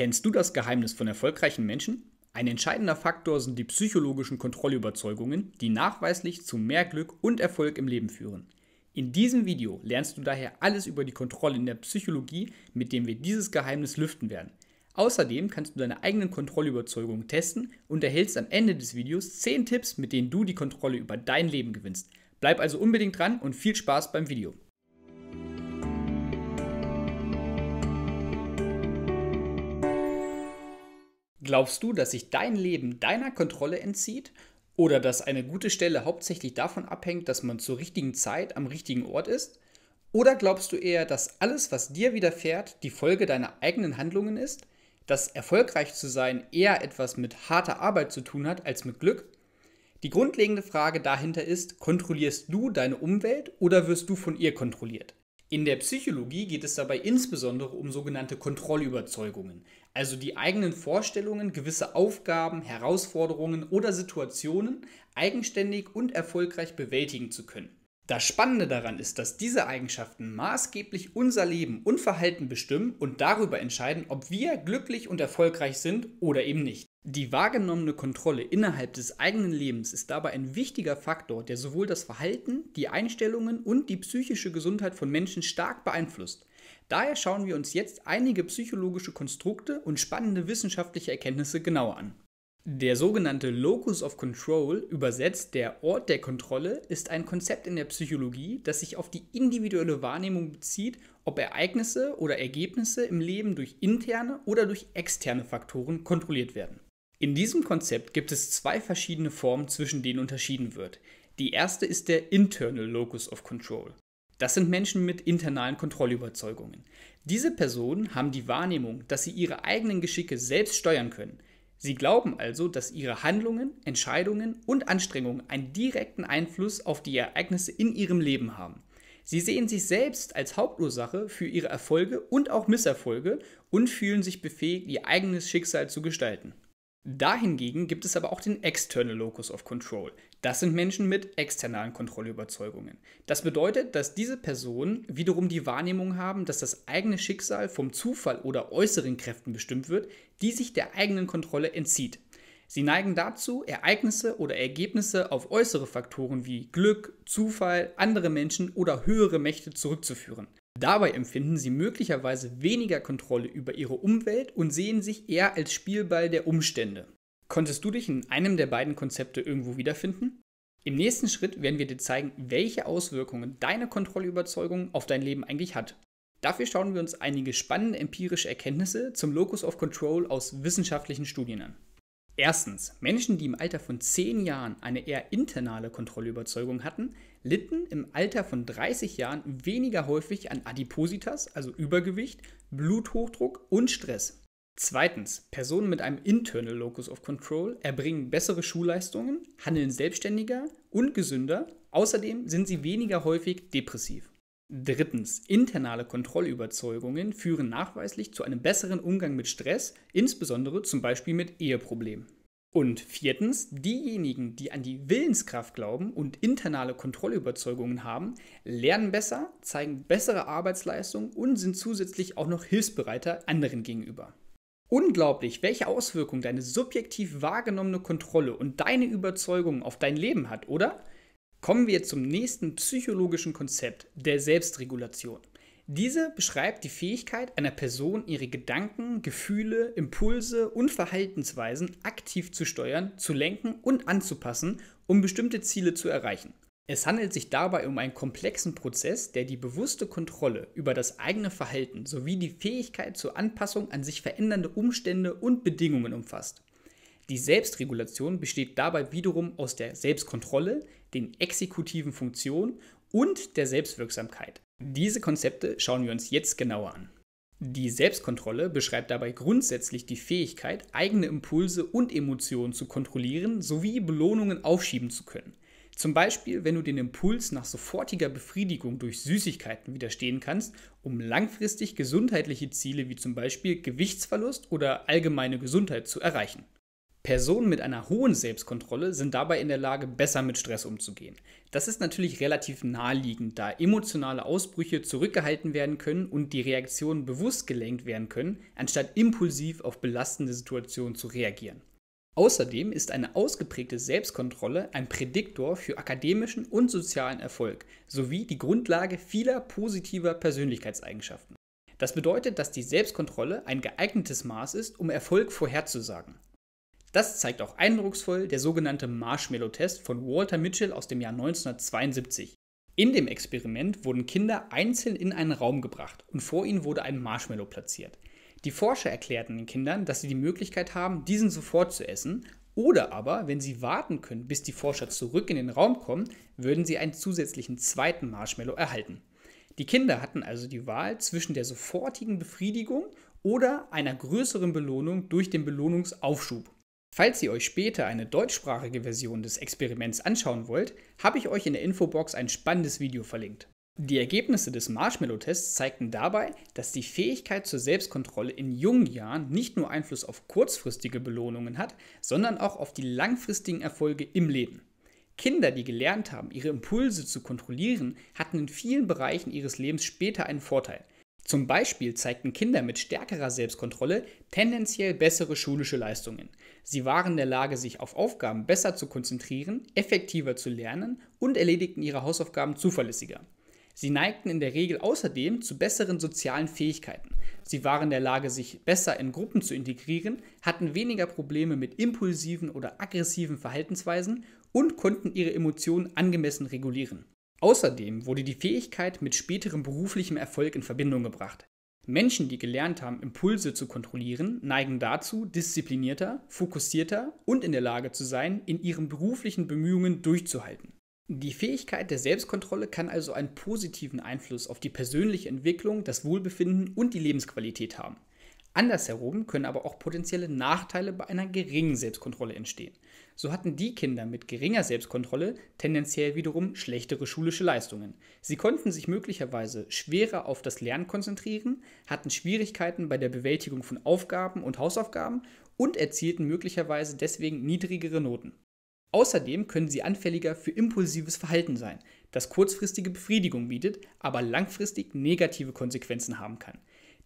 Kennst du das Geheimnis von erfolgreichen Menschen? Ein entscheidender Faktor sind die psychologischen Kontrollüberzeugungen, die nachweislich zu mehr Glück und Erfolg im Leben führen. In diesem Video lernst du daher alles über die Kontrolle in der Psychologie, mit dem wir dieses Geheimnis lüften werden. Außerdem kannst du deine eigenen Kontrollüberzeugungen testen und erhältst am Ende des Videos 10 Tipps, mit denen du die Kontrolle über dein Leben gewinnst. Bleib also unbedingt dran und viel Spaß beim Video. Glaubst du, dass sich dein Leben deiner Kontrolle entzieht oder dass eine gute Stelle hauptsächlich davon abhängt, dass man zur richtigen Zeit am richtigen Ort ist? Oder glaubst du eher, dass alles, was dir widerfährt, die Folge deiner eigenen Handlungen ist? Dass erfolgreich zu sein eher etwas mit harter Arbeit zu tun hat als mit Glück? Die grundlegende Frage dahinter ist, kontrollierst du deine Umwelt oder wirst du von ihr kontrolliert? In der Psychologie geht es dabei insbesondere um sogenannte Kontrollüberzeugungen, also die eigenen Vorstellungen, gewisse Aufgaben, Herausforderungen oder Situationen eigenständig und erfolgreich bewältigen zu können. Das Spannende daran ist, dass diese Eigenschaften maßgeblich unser Leben und Verhalten bestimmen und darüber entscheiden, ob wir glücklich und erfolgreich sind oder eben nicht. Die wahrgenommene Kontrolle innerhalb des eigenen Lebens ist dabei ein wichtiger Faktor, der sowohl das Verhalten, die Einstellungen und die psychische Gesundheit von Menschen stark beeinflusst. Daher schauen wir uns jetzt einige psychologische Konstrukte und spannende wissenschaftliche Erkenntnisse genauer an. Der sogenannte Locus of Control, übersetzt der Ort der Kontrolle, ist ein Konzept in der Psychologie, das sich auf die individuelle Wahrnehmung bezieht, ob Ereignisse oder Ergebnisse im Leben durch interne oder durch externe Faktoren kontrolliert werden. In diesem Konzept gibt es zwei verschiedene Formen, zwischen denen unterschieden wird. Die erste ist der Internal Locus of Control. Das sind Menschen mit internalen Kontrollüberzeugungen. Diese Personen haben die Wahrnehmung, dass sie ihre eigenen Geschicke selbst steuern können – Sie glauben also, dass ihre Handlungen, Entscheidungen und Anstrengungen einen direkten Einfluss auf die Ereignisse in ihrem Leben haben. Sie sehen sich selbst als Hauptursache für ihre Erfolge und auch Misserfolge und fühlen sich befähigt, ihr eigenes Schicksal zu gestalten. Dahingegen gibt es aber auch den External Locus of Control. Das sind Menschen mit externalen Kontrollüberzeugungen. Das bedeutet, dass diese Personen wiederum die Wahrnehmung haben, dass das eigene Schicksal vom Zufall oder äußeren Kräften bestimmt wird, die sich der eigenen Kontrolle entzieht. Sie neigen dazu, Ereignisse oder Ergebnisse auf äußere Faktoren wie Glück, Zufall, andere Menschen oder höhere Mächte zurückzuführen. Dabei empfinden sie möglicherweise weniger Kontrolle über ihre Umwelt und sehen sich eher als Spielball der Umstände. Konntest du dich in einem der beiden Konzepte irgendwo wiederfinden? Im nächsten Schritt werden wir dir zeigen, welche Auswirkungen deine Kontrollüberzeugung auf dein Leben eigentlich hat. Dafür schauen wir uns einige spannende empirische Erkenntnisse zum Locus of Control aus wissenschaftlichen Studien an. Erstens, Menschen, die im Alter von 10 Jahren eine eher internale Kontrollüberzeugung hatten, litten im Alter von 30 Jahren weniger häufig an Adipositas, also Übergewicht, Bluthochdruck und Stress. Zweitens, Personen mit einem Internal Locus of Control erbringen bessere Schulleistungen, handeln selbstständiger und gesünder, außerdem sind sie weniger häufig depressiv. Drittens, internale Kontrollüberzeugungen führen nachweislich zu einem besseren Umgang mit Stress, insbesondere zum Beispiel mit Eheproblemen. Und viertens, diejenigen, die an die Willenskraft glauben und internale Kontrollüberzeugungen haben, lernen besser, zeigen bessere Arbeitsleistung und sind zusätzlich auch noch hilfsbereiter anderen gegenüber. Unglaublich, welche Auswirkungen deine subjektiv wahrgenommene Kontrolle und deine Überzeugungen auf dein Leben hat, oder? Kommen wir zum nächsten psychologischen Konzept der Selbstregulation. Diese beschreibt die Fähigkeit einer Person, ihre Gedanken, Gefühle, Impulse und Verhaltensweisen aktiv zu steuern, zu lenken und anzupassen, um bestimmte Ziele zu erreichen. Es handelt sich dabei um einen komplexen Prozess, der die bewusste Kontrolle über das eigene Verhalten sowie die Fähigkeit zur Anpassung an sich verändernde Umstände und Bedingungen umfasst. Die Selbstregulation besteht dabei wiederum aus der Selbstkontrolle, den exekutiven Funktionen und der Selbstwirksamkeit. Diese Konzepte schauen wir uns jetzt genauer an. Die Selbstkontrolle beschreibt dabei grundsätzlich die Fähigkeit, eigene Impulse und Emotionen zu kontrollieren sowie Belohnungen aufschieben zu können. Zum Beispiel, wenn du den Impuls nach sofortiger Befriedigung durch Süßigkeiten widerstehen kannst, um langfristig gesundheitliche Ziele wie zum Beispiel Gewichtsverlust oder allgemeine Gesundheit zu erreichen. Personen mit einer hohen Selbstkontrolle sind dabei in der Lage, besser mit Stress umzugehen. Das ist natürlich relativ naheliegend, da emotionale Ausbrüche zurückgehalten werden können und die Reaktionen bewusst gelenkt werden können, anstatt impulsiv auf belastende Situationen zu reagieren. Außerdem ist eine ausgeprägte Selbstkontrolle ein Prädiktor für akademischen und sozialen Erfolg sowie die Grundlage vieler positiver Persönlichkeitseigenschaften. Das bedeutet, dass die Selbstkontrolle ein geeignetes Maß ist, um Erfolg vorherzusagen. Das zeigt auch eindrucksvoll der sogenannte Marshmallow-Test von Walter Mitchell aus dem Jahr 1972. In dem Experiment wurden Kinder einzeln in einen Raum gebracht und vor ihnen wurde ein Marshmallow platziert. Die Forscher erklärten den Kindern, dass sie die Möglichkeit haben, diesen sofort zu essen, oder aber, wenn sie warten können, bis die Forscher zurück in den Raum kommen, würden sie einen zusätzlichen zweiten Marshmallow erhalten. Die Kinder hatten also die Wahl zwischen der sofortigen Befriedigung oder einer größeren Belohnung durch den Belohnungsaufschub. Falls ihr euch später eine deutschsprachige Version des Experiments anschauen wollt, habe ich euch in der Infobox ein spannendes Video verlinkt. Die Ergebnisse des Marshmallow-Tests zeigten dabei, dass die Fähigkeit zur Selbstkontrolle in jungen Jahren nicht nur Einfluss auf kurzfristige Belohnungen hat, sondern auch auf die langfristigen Erfolge im Leben. Kinder, die gelernt haben, ihre Impulse zu kontrollieren, hatten in vielen Bereichen ihres Lebens später einen Vorteil – zum Beispiel zeigten Kinder mit stärkerer Selbstkontrolle tendenziell bessere schulische Leistungen. Sie waren in der Lage, sich auf Aufgaben besser zu konzentrieren, effektiver zu lernen und erledigten ihre Hausaufgaben zuverlässiger. Sie neigten in der Regel außerdem zu besseren sozialen Fähigkeiten. Sie waren in der Lage, sich besser in Gruppen zu integrieren, hatten weniger Probleme mit impulsiven oder aggressiven Verhaltensweisen und konnten ihre Emotionen angemessen regulieren. Außerdem wurde die Fähigkeit mit späterem beruflichem Erfolg in Verbindung gebracht. Menschen, die gelernt haben, Impulse zu kontrollieren, neigen dazu, disziplinierter, fokussierter und in der Lage zu sein, in ihren beruflichen Bemühungen durchzuhalten. Die Fähigkeit der Selbstkontrolle kann also einen positiven Einfluss auf die persönliche Entwicklung, das Wohlbefinden und die Lebensqualität haben. Andersherum können aber auch potenzielle Nachteile bei einer geringen Selbstkontrolle entstehen. So hatten die Kinder mit geringer Selbstkontrolle tendenziell wiederum schlechtere schulische Leistungen. Sie konnten sich möglicherweise schwerer auf das Lernen konzentrieren, hatten Schwierigkeiten bei der Bewältigung von Aufgaben und Hausaufgaben und erzielten möglicherweise deswegen niedrigere Noten. Außerdem können sie anfälliger für impulsives Verhalten sein, das kurzfristige Befriedigung bietet, aber langfristig negative Konsequenzen haben kann.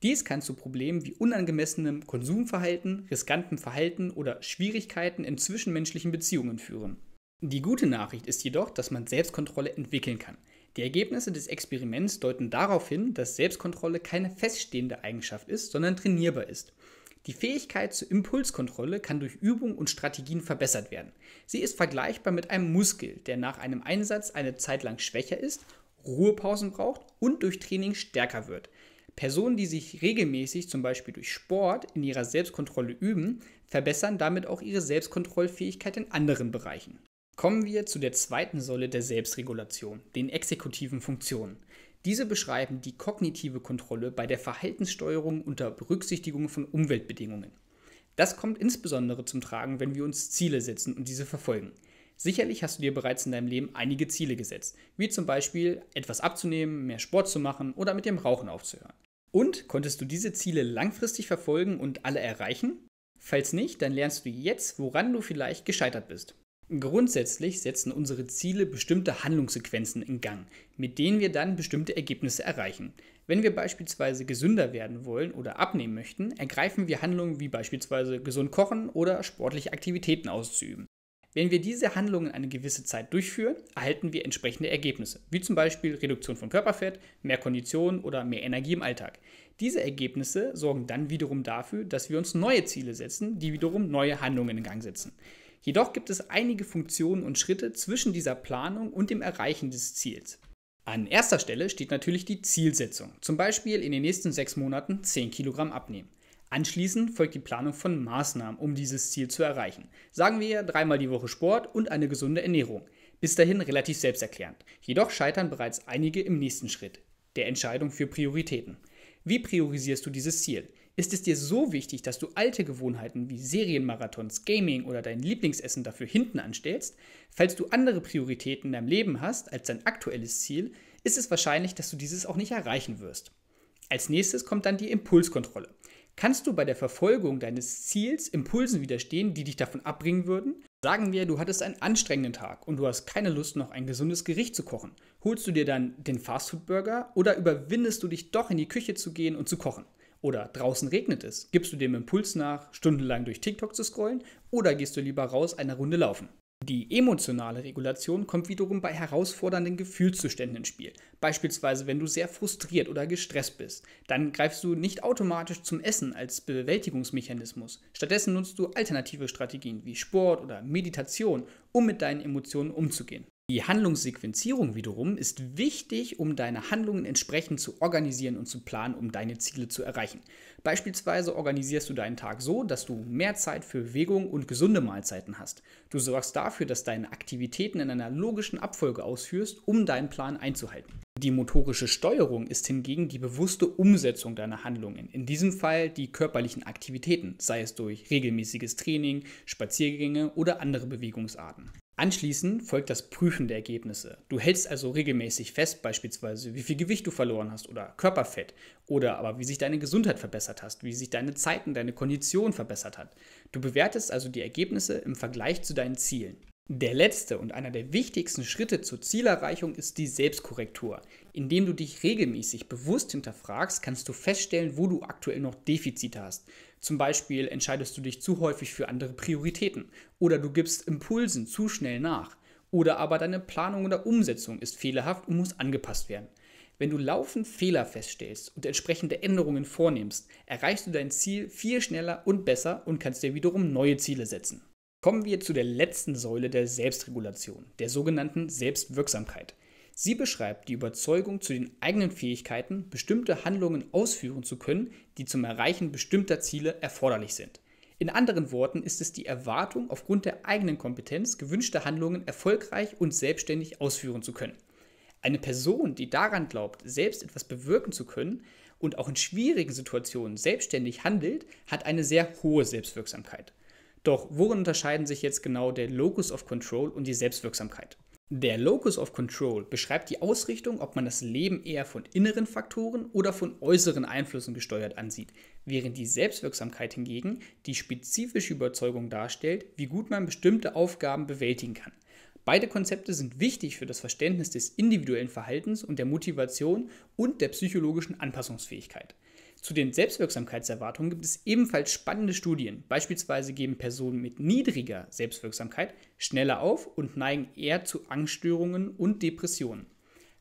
Dies kann zu Problemen wie unangemessenem Konsumverhalten, riskantem Verhalten oder Schwierigkeiten in zwischenmenschlichen Beziehungen führen. Die gute Nachricht ist jedoch, dass man Selbstkontrolle entwickeln kann. Die Ergebnisse des Experiments deuten darauf hin, dass Selbstkontrolle keine feststehende Eigenschaft ist, sondern trainierbar ist. Die Fähigkeit zur Impulskontrolle kann durch Übung und Strategien verbessert werden. Sie ist vergleichbar mit einem Muskel, der nach einem Einsatz eine Zeit lang schwächer ist, Ruhepausen braucht und durch Training stärker wird. Personen, die sich regelmäßig, zum Beispiel durch Sport, in ihrer Selbstkontrolle üben, verbessern damit auch ihre Selbstkontrollfähigkeit in anderen Bereichen. Kommen wir zu der zweiten Säule der Selbstregulation, den exekutiven Funktionen. Diese beschreiben die kognitive Kontrolle bei der Verhaltenssteuerung unter Berücksichtigung von Umweltbedingungen. Das kommt insbesondere zum Tragen, wenn wir uns Ziele setzen und diese verfolgen. Sicherlich hast du dir bereits in deinem Leben einige Ziele gesetzt, wie zum Beispiel etwas abzunehmen, mehr Sport zu machen oder mit dem Rauchen aufzuhören. Und konntest du diese Ziele langfristig verfolgen und alle erreichen? Falls nicht, dann lernst du jetzt, woran du vielleicht gescheitert bist. Grundsätzlich setzen unsere Ziele bestimmte Handlungssequenzen in Gang, mit denen wir dann bestimmte Ergebnisse erreichen. Wenn wir beispielsweise gesünder werden wollen oder abnehmen möchten, ergreifen wir Handlungen wie beispielsweise gesund kochen oder sportliche Aktivitäten auszuüben. Wenn wir diese Handlungen eine gewisse Zeit durchführen, erhalten wir entsprechende Ergebnisse, wie zum Beispiel Reduktion von Körperfett, mehr Kondition oder mehr Energie im Alltag. Diese Ergebnisse sorgen dann wiederum dafür, dass wir uns neue Ziele setzen, die wiederum neue Handlungen in Gang setzen. Jedoch gibt es einige Funktionen und Schritte zwischen dieser Planung und dem Erreichen des Ziels. An erster Stelle steht natürlich die Zielsetzung, zum Beispiel in den nächsten sechs Monaten 10 Kilogramm abnehmen. Anschließend folgt die Planung von Maßnahmen, um dieses Ziel zu erreichen. Sagen wir dreimal die Woche Sport und eine gesunde Ernährung. Bis dahin relativ selbsterklärend. Jedoch scheitern bereits einige im nächsten Schritt, der Entscheidung für Prioritäten. Wie priorisierst du dieses Ziel? Ist es dir so wichtig, dass du alte Gewohnheiten wie Serienmarathons, Gaming oder dein Lieblingsessen dafür hinten anstellst? Falls du andere Prioritäten in deinem Leben hast als dein aktuelles Ziel, ist es wahrscheinlich, dass du dieses auch nicht erreichen wirst. Als nächstes kommt dann die Impulskontrolle. Kannst du bei der Verfolgung deines Ziels Impulsen widerstehen, die dich davon abbringen würden? Sagen wir, du hattest einen anstrengenden Tag und du hast keine Lust, noch ein gesundes Gericht zu kochen. Holst du dir dann den Fastfood-Burger oder überwindest du dich doch in die Küche zu gehen und zu kochen? Oder draußen regnet es. Gibst du dem Impuls nach, stundenlang durch TikTok zu scrollen oder gehst du lieber raus eine Runde laufen? Die emotionale Regulation kommt wiederum bei herausfordernden Gefühlszuständen ins Spiel. Beispielsweise, wenn du sehr frustriert oder gestresst bist, dann greifst du nicht automatisch zum Essen als Bewältigungsmechanismus. Stattdessen nutzt du alternative Strategien wie Sport oder Meditation, um mit deinen Emotionen umzugehen. Die Handlungssequenzierung wiederum ist wichtig, um deine Handlungen entsprechend zu organisieren und zu planen, um deine Ziele zu erreichen. Beispielsweise organisierst du deinen Tag so, dass du mehr Zeit für Bewegung und gesunde Mahlzeiten hast. Du sorgst dafür, dass deine Aktivitäten in einer logischen Abfolge ausführst, um deinen Plan einzuhalten. Die motorische Steuerung ist hingegen die bewusste Umsetzung deiner Handlungen, in diesem Fall die körperlichen Aktivitäten, sei es durch regelmäßiges Training, Spaziergänge oder andere Bewegungsarten. Anschließend folgt das Prüfen der Ergebnisse. Du hältst also regelmäßig fest, beispielsweise, wie viel Gewicht du verloren hast oder Körperfett oder aber wie sich deine Gesundheit verbessert hast, wie sich deine Zeiten, deine Kondition verbessert hat. Du bewertest also die Ergebnisse im Vergleich zu deinen Zielen. Der letzte und einer der wichtigsten Schritte zur Zielerreichung ist die Selbstkorrektur. Indem du dich regelmäßig bewusst hinterfragst, kannst du feststellen, wo du aktuell noch Defizite hast. Zum Beispiel entscheidest du dich zu häufig für andere Prioritäten oder du gibst Impulsen zu schnell nach oder aber deine Planung oder Umsetzung ist fehlerhaft und muss angepasst werden. Wenn du laufend Fehler feststellst und entsprechende Änderungen vornimmst, erreichst du dein Ziel viel schneller und besser und kannst dir wiederum neue Ziele setzen. Kommen wir zu der letzten Säule der Selbstregulation, der sogenannten Selbstwirksamkeit. Sie beschreibt die Überzeugung zu den eigenen Fähigkeiten, bestimmte Handlungen ausführen zu können, die zum Erreichen bestimmter Ziele erforderlich sind. In anderen Worten ist es die Erwartung, aufgrund der eigenen Kompetenz gewünschte Handlungen erfolgreich und selbstständig ausführen zu können. Eine Person, die daran glaubt, selbst etwas bewirken zu können und auch in schwierigen Situationen selbstständig handelt, hat eine sehr hohe Selbstwirksamkeit. Doch worin unterscheiden sich jetzt genau der Locus of Control und die Selbstwirksamkeit? Der Locus of Control beschreibt die Ausrichtung, ob man das Leben eher von inneren Faktoren oder von äußeren Einflüssen gesteuert ansieht, während die Selbstwirksamkeit hingegen die spezifische Überzeugung darstellt, wie gut man bestimmte Aufgaben bewältigen kann. Beide Konzepte sind wichtig für das Verständnis des individuellen Verhaltens und der Motivation und der psychologischen Anpassungsfähigkeit. Zu den Selbstwirksamkeitserwartungen gibt es ebenfalls spannende Studien. Beispielsweise geben Personen mit niedriger Selbstwirksamkeit schneller auf und neigen eher zu Angststörungen und Depressionen.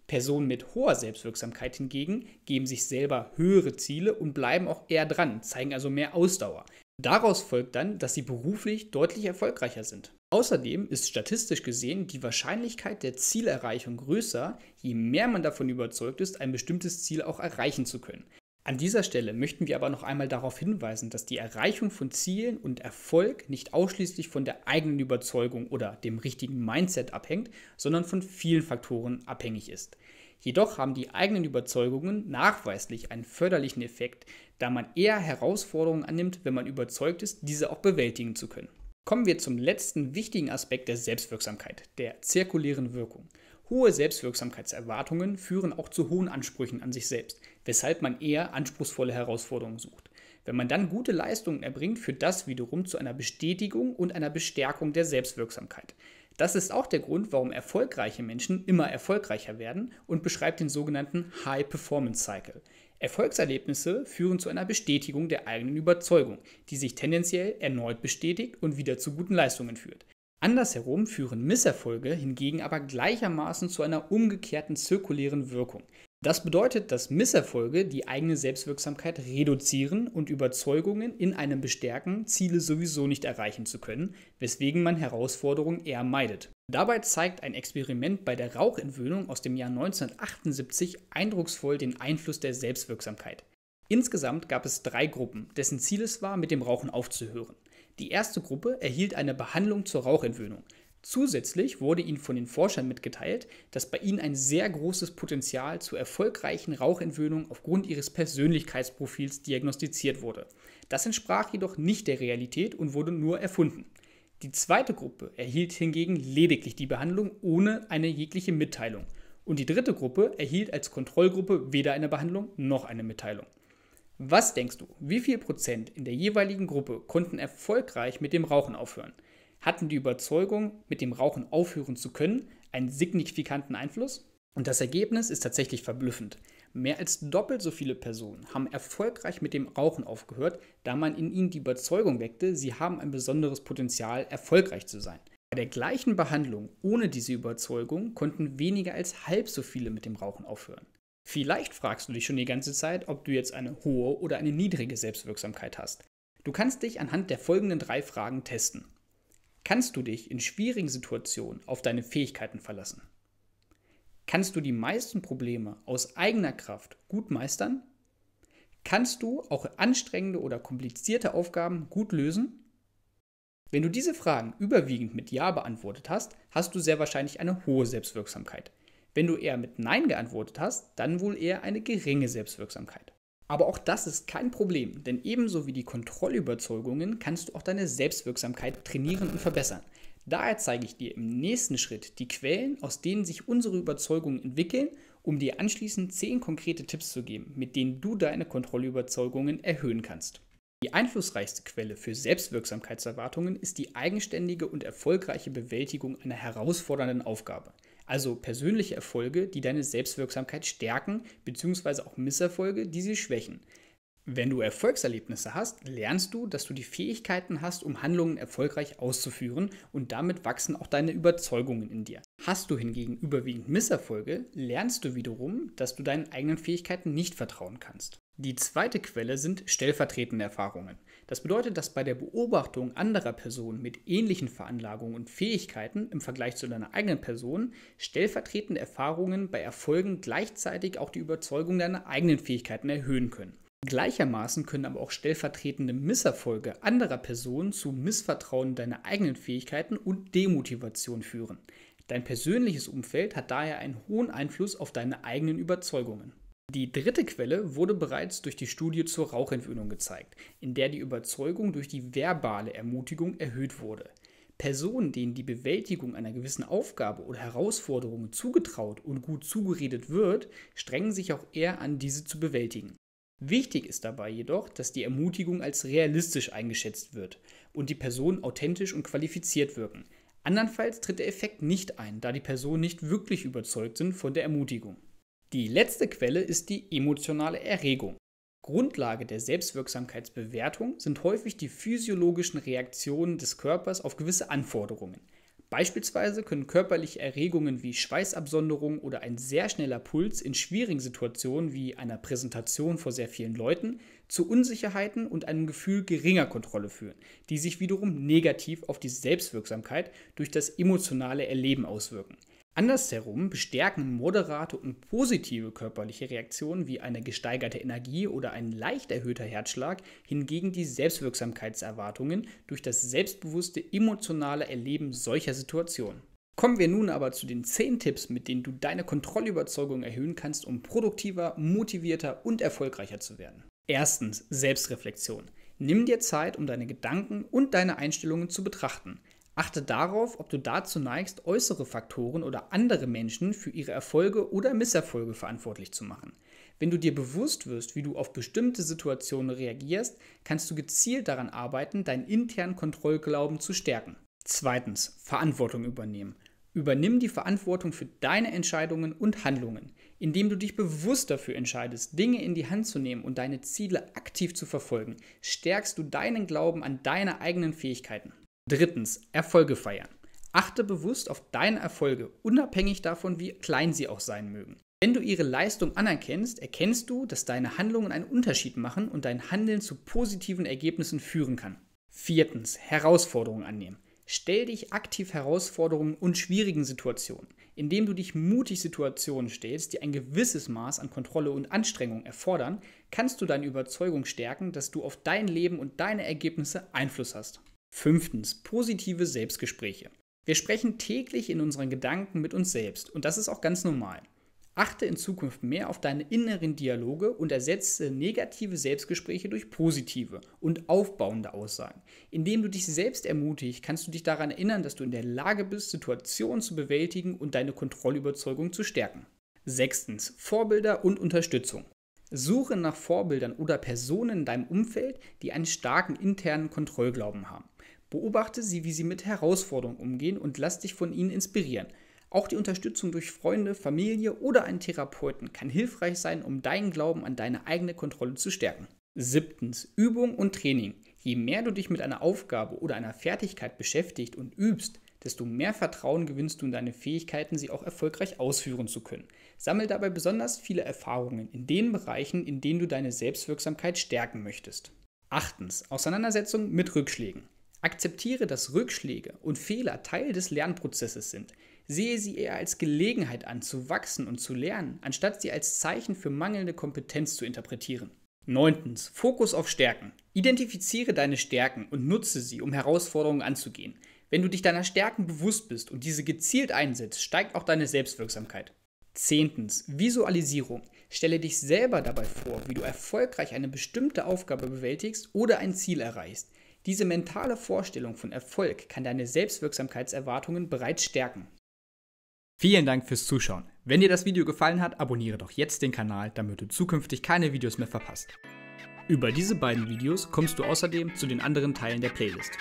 Personen mit hoher Selbstwirksamkeit hingegen geben sich selber höhere Ziele und bleiben auch eher dran, zeigen also mehr Ausdauer. Daraus folgt dann, dass sie beruflich deutlich erfolgreicher sind. Außerdem ist statistisch gesehen die Wahrscheinlichkeit der Zielerreichung größer, je mehr man davon überzeugt ist, ein bestimmtes Ziel auch erreichen zu können. An dieser Stelle möchten wir aber noch einmal darauf hinweisen, dass die Erreichung von Zielen und Erfolg nicht ausschließlich von der eigenen Überzeugung oder dem richtigen Mindset abhängt, sondern von vielen Faktoren abhängig ist. Jedoch haben die eigenen Überzeugungen nachweislich einen förderlichen Effekt, da man eher Herausforderungen annimmt, wenn man überzeugt ist, diese auch bewältigen zu können. Kommen wir zum letzten wichtigen Aspekt der Selbstwirksamkeit, der zirkulären Wirkung. Hohe Selbstwirksamkeitserwartungen führen auch zu hohen Ansprüchen an sich selbst weshalb man eher anspruchsvolle Herausforderungen sucht. Wenn man dann gute Leistungen erbringt, führt das wiederum zu einer Bestätigung und einer Bestärkung der Selbstwirksamkeit. Das ist auch der Grund, warum erfolgreiche Menschen immer erfolgreicher werden und beschreibt den sogenannten High Performance Cycle. Erfolgserlebnisse führen zu einer Bestätigung der eigenen Überzeugung, die sich tendenziell erneut bestätigt und wieder zu guten Leistungen führt. Andersherum führen Misserfolge hingegen aber gleichermaßen zu einer umgekehrten zirkulären Wirkung. Das bedeutet, dass Misserfolge die eigene Selbstwirksamkeit reduzieren und Überzeugungen in einem bestärken, Ziele sowieso nicht erreichen zu können, weswegen man Herausforderungen eher meidet. Dabei zeigt ein Experiment bei der Rauchentwöhnung aus dem Jahr 1978 eindrucksvoll den Einfluss der Selbstwirksamkeit. Insgesamt gab es drei Gruppen, dessen Ziel es war, mit dem Rauchen aufzuhören. Die erste Gruppe erhielt eine Behandlung zur Rauchentwöhnung, Zusätzlich wurde ihnen von den Forschern mitgeteilt, dass bei ihnen ein sehr großes Potenzial zur erfolgreichen Rauchentwöhnung aufgrund ihres Persönlichkeitsprofils diagnostiziert wurde. Das entsprach jedoch nicht der Realität und wurde nur erfunden. Die zweite Gruppe erhielt hingegen lediglich die Behandlung ohne eine jegliche Mitteilung. Und die dritte Gruppe erhielt als Kontrollgruppe weder eine Behandlung noch eine Mitteilung. Was denkst du, wie viel Prozent in der jeweiligen Gruppe konnten erfolgreich mit dem Rauchen aufhören? hatten die Überzeugung, mit dem Rauchen aufhören zu können, einen signifikanten Einfluss. Und das Ergebnis ist tatsächlich verblüffend. Mehr als doppelt so viele Personen haben erfolgreich mit dem Rauchen aufgehört, da man in ihnen die Überzeugung weckte, sie haben ein besonderes Potenzial, erfolgreich zu sein. Bei der gleichen Behandlung ohne diese Überzeugung konnten weniger als halb so viele mit dem Rauchen aufhören. Vielleicht fragst du dich schon die ganze Zeit, ob du jetzt eine hohe oder eine niedrige Selbstwirksamkeit hast. Du kannst dich anhand der folgenden drei Fragen testen. Kannst du dich in schwierigen Situationen auf deine Fähigkeiten verlassen? Kannst du die meisten Probleme aus eigener Kraft gut meistern? Kannst du auch anstrengende oder komplizierte Aufgaben gut lösen? Wenn du diese Fragen überwiegend mit Ja beantwortet hast, hast du sehr wahrscheinlich eine hohe Selbstwirksamkeit. Wenn du eher mit Nein geantwortet hast, dann wohl eher eine geringe Selbstwirksamkeit. Aber auch das ist kein Problem, denn ebenso wie die Kontrollüberzeugungen kannst du auch deine Selbstwirksamkeit trainieren und verbessern. Daher zeige ich dir im nächsten Schritt die Quellen, aus denen sich unsere Überzeugungen entwickeln, um dir anschließend 10 konkrete Tipps zu geben, mit denen du deine Kontrollüberzeugungen erhöhen kannst. Die einflussreichste Quelle für Selbstwirksamkeitserwartungen ist die eigenständige und erfolgreiche Bewältigung einer herausfordernden Aufgabe. Also persönliche Erfolge, die deine Selbstwirksamkeit stärken, beziehungsweise auch Misserfolge, die sie schwächen. Wenn du Erfolgserlebnisse hast, lernst du, dass du die Fähigkeiten hast, um Handlungen erfolgreich auszuführen und damit wachsen auch deine Überzeugungen in dir. Hast du hingegen überwiegend Misserfolge, lernst du wiederum, dass du deinen eigenen Fähigkeiten nicht vertrauen kannst. Die zweite Quelle sind stellvertretende Erfahrungen. Das bedeutet, dass bei der Beobachtung anderer Personen mit ähnlichen Veranlagungen und Fähigkeiten im Vergleich zu deiner eigenen Person stellvertretende Erfahrungen bei Erfolgen gleichzeitig auch die Überzeugung deiner eigenen Fähigkeiten erhöhen können. Gleichermaßen können aber auch stellvertretende Misserfolge anderer Personen zu Missvertrauen deiner eigenen Fähigkeiten und Demotivation führen. Dein persönliches Umfeld hat daher einen hohen Einfluss auf deine eigenen Überzeugungen. Die dritte Quelle wurde bereits durch die Studie zur Rauchentwöhnung gezeigt, in der die Überzeugung durch die verbale Ermutigung erhöht wurde. Personen, denen die Bewältigung einer gewissen Aufgabe oder Herausforderung zugetraut und gut zugeredet wird, strengen sich auch eher an, diese zu bewältigen. Wichtig ist dabei jedoch, dass die Ermutigung als realistisch eingeschätzt wird und die Personen authentisch und qualifiziert wirken. Andernfalls tritt der Effekt nicht ein, da die Personen nicht wirklich überzeugt sind von der Ermutigung. Die letzte Quelle ist die emotionale Erregung. Grundlage der Selbstwirksamkeitsbewertung sind häufig die physiologischen Reaktionen des Körpers auf gewisse Anforderungen. Beispielsweise können körperliche Erregungen wie Schweißabsonderung oder ein sehr schneller Puls in schwierigen Situationen wie einer Präsentation vor sehr vielen Leuten zu Unsicherheiten und einem Gefühl geringer Kontrolle führen, die sich wiederum negativ auf die Selbstwirksamkeit durch das emotionale Erleben auswirken. Andersherum bestärken moderate und positive körperliche Reaktionen wie eine gesteigerte Energie oder ein leicht erhöhter Herzschlag hingegen die Selbstwirksamkeitserwartungen durch das selbstbewusste emotionale Erleben solcher Situationen. Kommen wir nun aber zu den 10 Tipps, mit denen du deine Kontrollüberzeugung erhöhen kannst, um produktiver, motivierter und erfolgreicher zu werden. Erstens Selbstreflexion. Nimm dir Zeit, um deine Gedanken und deine Einstellungen zu betrachten. Achte darauf, ob du dazu neigst, äußere Faktoren oder andere Menschen für ihre Erfolge oder Misserfolge verantwortlich zu machen. Wenn du dir bewusst wirst, wie du auf bestimmte Situationen reagierst, kannst du gezielt daran arbeiten, deinen internen Kontrollglauben zu stärken. Zweitens, Verantwortung übernehmen. Übernimm die Verantwortung für deine Entscheidungen und Handlungen, indem du dich bewusst dafür entscheidest, Dinge in die Hand zu nehmen und deine Ziele aktiv zu verfolgen. Stärkst du deinen Glauben an deine eigenen Fähigkeiten. Drittens, Erfolge feiern. Achte bewusst auf deine Erfolge, unabhängig davon, wie klein sie auch sein mögen. Wenn du ihre Leistung anerkennst, erkennst du, dass deine Handlungen einen Unterschied machen und dein Handeln zu positiven Ergebnissen führen kann. Viertens, Herausforderungen annehmen. Stell dich aktiv Herausforderungen und schwierigen Situationen, indem du dich mutig Situationen stellst, die ein gewisses Maß an Kontrolle und Anstrengung erfordern, kannst du deine Überzeugung stärken, dass du auf dein Leben und deine Ergebnisse Einfluss hast. Fünftens, positive Selbstgespräche. Wir sprechen täglich in unseren Gedanken mit uns selbst und das ist auch ganz normal. Achte in Zukunft mehr auf deine inneren Dialoge und ersetze negative Selbstgespräche durch positive und aufbauende Aussagen. Indem du dich selbst ermutigst, kannst du dich daran erinnern, dass du in der Lage bist, Situationen zu bewältigen und deine Kontrollüberzeugung zu stärken. Sechstens, Vorbilder und Unterstützung. Suche nach Vorbildern oder Personen in deinem Umfeld, die einen starken internen Kontrollglauben haben. Beobachte sie, wie sie mit Herausforderungen umgehen und lass dich von ihnen inspirieren. Auch die Unterstützung durch Freunde, Familie oder einen Therapeuten kann hilfreich sein, um deinen Glauben an deine eigene Kontrolle zu stärken. Siebtens. Übung und Training. Je mehr du dich mit einer Aufgabe oder einer Fertigkeit beschäftigt und übst, desto mehr Vertrauen gewinnst du in deine Fähigkeiten, sie auch erfolgreich ausführen zu können. Sammel dabei besonders viele Erfahrungen in den Bereichen, in denen du deine Selbstwirksamkeit stärken möchtest. Achtens. Auseinandersetzung mit Rückschlägen. Akzeptiere, dass Rückschläge und Fehler Teil des Lernprozesses sind. Sehe sie eher als Gelegenheit an, zu wachsen und zu lernen, anstatt sie als Zeichen für mangelnde Kompetenz zu interpretieren. 9. Fokus auf Stärken. Identifiziere deine Stärken und nutze sie, um Herausforderungen anzugehen. Wenn du dich deiner Stärken bewusst bist und diese gezielt einsetzt, steigt auch deine Selbstwirksamkeit. 10. Visualisierung. Stelle dich selber dabei vor, wie du erfolgreich eine bestimmte Aufgabe bewältigst oder ein Ziel erreichst. Diese mentale Vorstellung von Erfolg kann deine Selbstwirksamkeitserwartungen bereits stärken. Vielen Dank fürs Zuschauen. Wenn dir das Video gefallen hat, abonniere doch jetzt den Kanal, damit du zukünftig keine Videos mehr verpasst. Über diese beiden Videos kommst du außerdem zu den anderen Teilen der Playlist.